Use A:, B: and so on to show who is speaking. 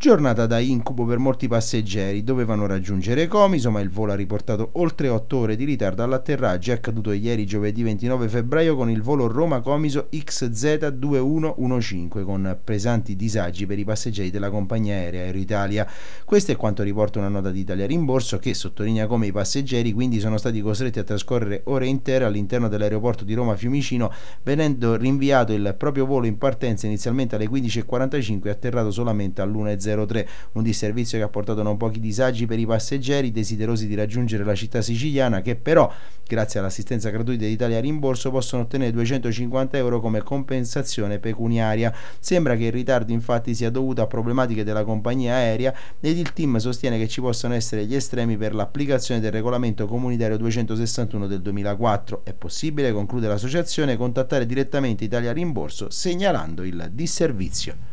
A: Giornata da incubo per molti passeggeri, dovevano raggiungere Comiso ma il volo ha riportato oltre 8 ore di ritardo all'atterraggio È accaduto ieri giovedì 29 febbraio con il volo Roma-Comiso XZ2115 con pesanti disagi per i passeggeri della compagnia aerea Aeroitalia. Questo è quanto riporta una nota di Italia Rimborso che sottolinea come i passeggeri quindi sono stati costretti a trascorrere ore intere all'interno dell'aeroporto di Roma-Fiumicino venendo rinviato il proprio volo in partenza inizialmente alle 15.45 e atterrato solamente all'1.00 03, un disservizio che ha portato non pochi disagi per i passeggeri desiderosi di raggiungere la città siciliana che però, grazie all'assistenza gratuita di Italia rimborso, possono ottenere 250 euro come compensazione pecuniaria. Sembra che il ritardo infatti sia dovuto a problematiche della compagnia aerea ed il team sostiene che ci possano essere gli estremi per l'applicazione del regolamento comunitario 261 del 2004. È possibile, conclude l'associazione, contattare direttamente Italia Rimborso segnalando il disservizio.